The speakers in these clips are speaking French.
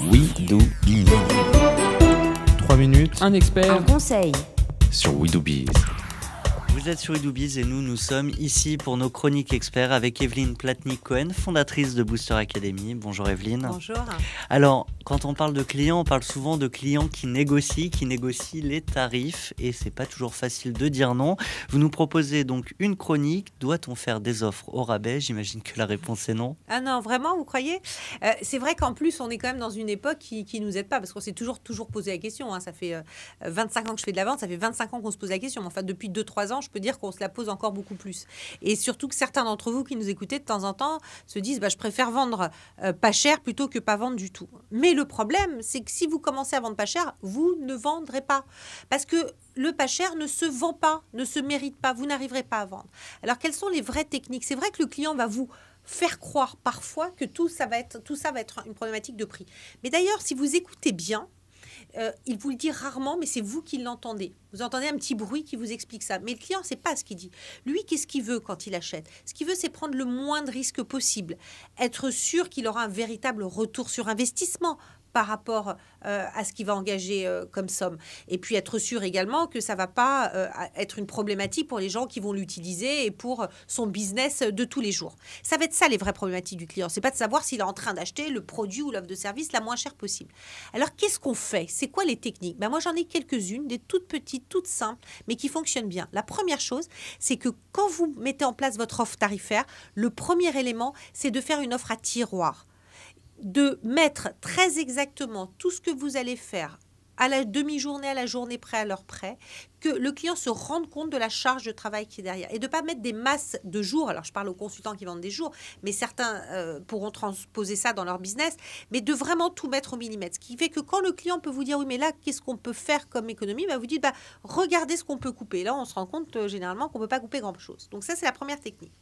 We Do 3 minutes. Un expert. Un conseil. Sur We Do vous êtes sur UdoBiz et nous, nous sommes ici pour nos chroniques experts avec Evelyne Platnik-Cohen, fondatrice de Booster Academy. Bonjour Evelyne. Bonjour. Alors, quand on parle de clients, on parle souvent de clients qui négocient, qui négocient les tarifs et c'est pas toujours facile de dire non. Vous nous proposez donc une chronique. Doit-on faire des offres au rabais J'imagine que la réponse est non. Ah non, vraiment, vous croyez euh, C'est vrai qu'en plus, on est quand même dans une époque qui, qui nous aide pas parce qu'on s'est toujours, toujours posé la question. Hein. Ça fait 25 euh, ans que je fais de la vente, ça fait 25 ans qu'on se pose la question. Enfin, depuis 2-3 ans, je peux dire qu'on se la pose encore beaucoup plus. Et surtout que certains d'entre vous qui nous écoutez de temps en temps se disent bah, je préfère vendre euh, pas cher plutôt que pas vendre du tout. Mais le problème, c'est que si vous commencez à vendre pas cher, vous ne vendrez pas. Parce que le pas cher ne se vend pas, ne se mérite pas, vous n'arriverez pas à vendre. Alors quelles sont les vraies techniques C'est vrai que le client va vous faire croire parfois que tout ça va être, tout ça va être une problématique de prix. Mais d'ailleurs, si vous écoutez bien, euh, il vous le dit rarement, mais c'est vous qui l'entendez. Vous entendez un petit bruit qui vous explique ça. Mais le client, c'est pas ce qu'il dit. Lui, qu'est-ce qu'il veut quand il achète Ce qu'il veut, c'est prendre le moins de risques possible, être sûr qu'il aura un véritable retour sur investissement par rapport euh, à ce qu'il va engager euh, comme somme. Et puis être sûr également que ça va pas euh, être une problématique pour les gens qui vont l'utiliser et pour son business de tous les jours. Ça va être ça les vraies problématiques du client. C'est pas de savoir s'il est en train d'acheter le produit ou l'offre de service la moins chère possible. Alors qu'est-ce qu'on fait C'est quoi les techniques ben, Moi j'en ai quelques-unes, des toutes petites toute tout simples, mais qui fonctionne bien. La première chose, c'est que quand vous mettez en place votre offre tarifaire, le premier élément, c'est de faire une offre à tiroir de mettre très exactement tout ce que vous allez faire à la demi-journée, à la journée près, à l'heure près, que le client se rende compte de la charge de travail qui est derrière et de ne pas mettre des masses de jours. Alors, je parle aux consultants qui vendent des jours, mais certains euh, pourront transposer ça dans leur business, mais de vraiment tout mettre au millimètre. Ce qui fait que quand le client peut vous dire, oui, mais là, qu'est-ce qu'on peut faire comme économie bah, Vous dites, bah, regardez ce qu'on peut couper. Là, on se rend compte euh, généralement qu'on ne peut pas couper grand-chose. Donc, ça, c'est la première technique.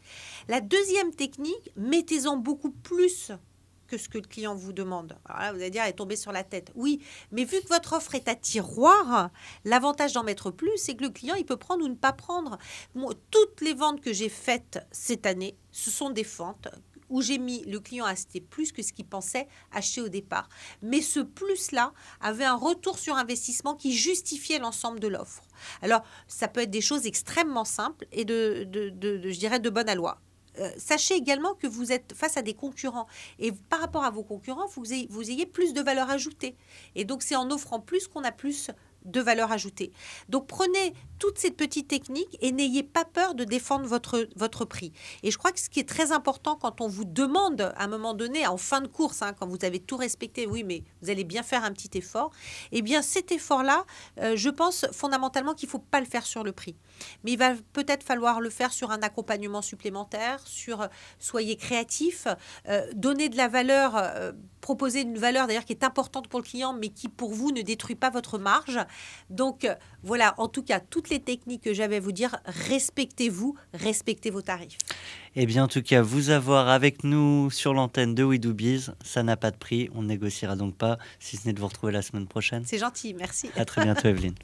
La deuxième technique, mettez-en beaucoup plus que ce que le client vous demande. Alors là, vous allez dire, elle est tombée sur la tête. Oui, mais vu que votre offre est à tiroir, l'avantage d'en mettre plus, c'est que le client, il peut prendre ou ne pas prendre. Moi, toutes les ventes que j'ai faites cette année, ce sont des ventes où j'ai mis le client à acheter plus que ce qu'il pensait acheter au départ. Mais ce plus-là avait un retour sur investissement qui justifiait l'ensemble de l'offre. Alors, ça peut être des choses extrêmement simples et de, de, de je dirais, de bonne à loi. Euh, sachez également que vous êtes face à des concurrents. Et par rapport à vos concurrents, vous vous ayez plus de valeur ajoutée. Et donc, c'est en offrant plus qu'on a plus de valeur ajoutée. Donc prenez toutes ces petites techniques et n'ayez pas peur de défendre votre, votre prix. Et je crois que ce qui est très important quand on vous demande à un moment donné, en fin de course, hein, quand vous avez tout respecté, oui, mais vous allez bien faire un petit effort, et eh bien cet effort-là, euh, je pense fondamentalement qu'il ne faut pas le faire sur le prix. Mais il va peut-être falloir le faire sur un accompagnement supplémentaire, sur euh, soyez créatif, euh, donnez de la valeur proposer une valeur d'ailleurs qui est importante pour le client, mais qui pour vous ne détruit pas votre marge. Donc euh, voilà, en tout cas, toutes les techniques que j'avais à vous dire, respectez-vous, respectez vos tarifs. Eh bien, en tout cas, vous avoir avec nous sur l'antenne de We Do Biz, ça n'a pas de prix. On ne négociera donc pas, si ce n'est de vous retrouver la semaine prochaine. C'est gentil, merci. À très bientôt, Evelyne.